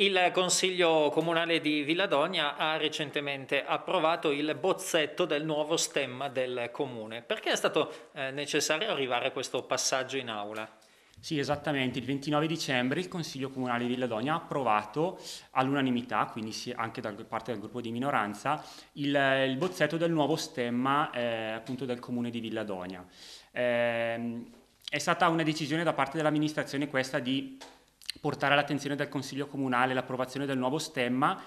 Il Consiglio Comunale di Villadogna ha recentemente approvato il bozzetto del nuovo stemma del Comune. Perché è stato eh, necessario arrivare a questo passaggio in aula? Sì, esattamente. Il 29 dicembre il Consiglio Comunale di Villadogna ha approvato all'unanimità, quindi anche da parte del gruppo di minoranza, il, il bozzetto del nuovo stemma eh, appunto del Comune di Villadogna. Eh, è stata una decisione da parte dell'amministrazione questa di portare all'attenzione del Consiglio Comunale l'approvazione del nuovo stemma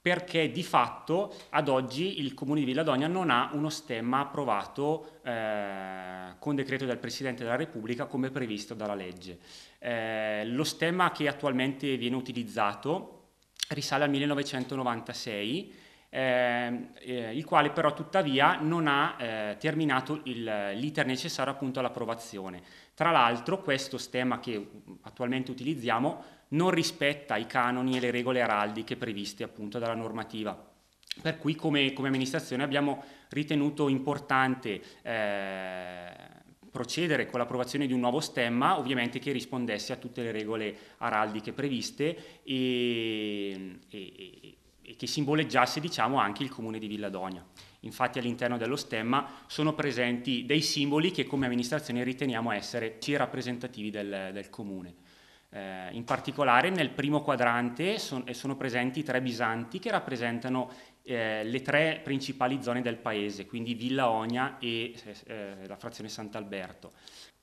perché di fatto ad oggi il Comune di Villadogna non ha uno stemma approvato eh, con decreto del Presidente della Repubblica come previsto dalla legge. Eh, lo stemma che attualmente viene utilizzato risale al 1996 Ehm, eh, il quale però tuttavia non ha eh, terminato il, l'iter necessario appunto all'approvazione. Tra l'altro questo stemma che attualmente utilizziamo non rispetta i canoni e le regole araldiche previste appunto dalla normativa. Per cui come, come amministrazione abbiamo ritenuto importante eh, procedere con l'approvazione di un nuovo stemma, ovviamente che rispondesse a tutte le regole araldiche previste e, e, e che simboleggiasse diciamo, anche il comune di Villadonia. Infatti all'interno dello stemma sono presenti dei simboli che come amministrazione riteniamo essere più rappresentativi del, del comune. Eh, in particolare nel primo quadrante son, eh, sono presenti tre bisanti che rappresentano eh, le tre principali zone del paese, quindi Villa Ogna e eh, eh, la frazione Sant'Alberto.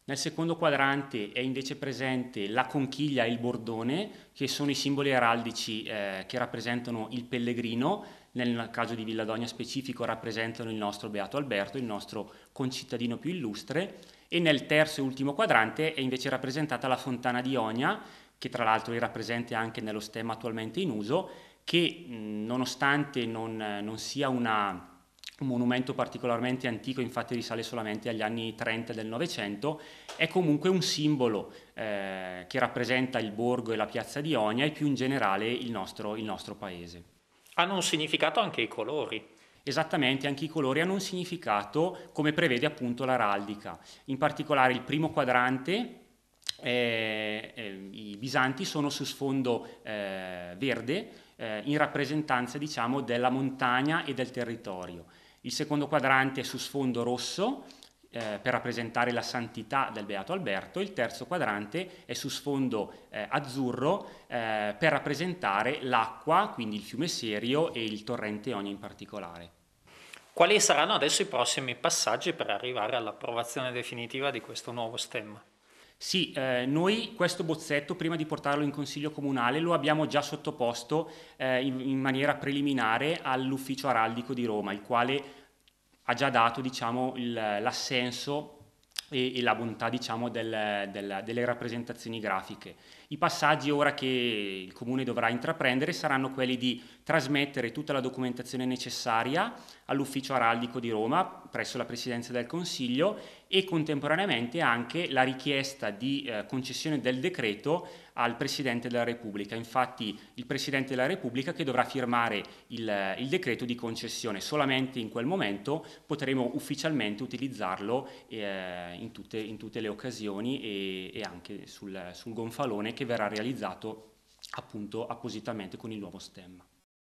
Nel secondo quadrante è invece presente la conchiglia e il bordone, che sono i simboli araldici eh, che rappresentano il pellegrino, nel caso di Villadonia specifico rappresentano il nostro Beato Alberto, il nostro concittadino più illustre, e nel terzo e ultimo quadrante è invece rappresentata la fontana di Ogna, che tra l'altro è rappresente anche nello stemma attualmente in uso, che mh, mm, nonostante non, non sia una un monumento particolarmente antico, infatti risale solamente agli anni 30 del Novecento, è comunque un simbolo eh, che rappresenta il borgo e la piazza di Ionia e più in generale il nostro, il nostro paese. Hanno un significato anche i colori. Esattamente, anche i colori hanno un significato come prevede appunto l'araldica. In particolare il primo quadrante, eh, eh, i bisanti sono su sfondo eh, verde eh, in rappresentanza diciamo, della montagna e del territorio. Il secondo quadrante è su sfondo rosso eh, per rappresentare la santità del Beato Alberto, il terzo quadrante è su sfondo eh, azzurro eh, per rappresentare l'acqua, quindi il fiume Serio e il torrente Onia in particolare. Quali saranno adesso i prossimi passaggi per arrivare all'approvazione definitiva di questo nuovo stemma? Sì, eh, noi questo bozzetto prima di portarlo in consiglio comunale lo abbiamo già sottoposto eh, in, in, maniera preliminare all'ufficio araldico di Roma, il quale ha già dato diciamo, il, l'assenso e, e la bontà diciamo, del, del, delle rappresentazioni grafiche. I passaggi ora che il comune dovrà intraprendere saranno quelli di trasmettere tutta la documentazione necessaria all'ufficio araldico di Roma presso la Presidenza del Consiglio e contemporaneamente anche la richiesta di eh, concessione del decreto al Presidente della Repubblica, infatti il Presidente della Repubblica che dovrà firmare il, il decreto di concessione, solamente in quel momento potremo ufficialmente utilizzarlo eh, in, tutte, in, tutte, le occasioni e, e anche sul, sul gonfalone che verrà realizzato appunto appositamente con il nuovo stemma.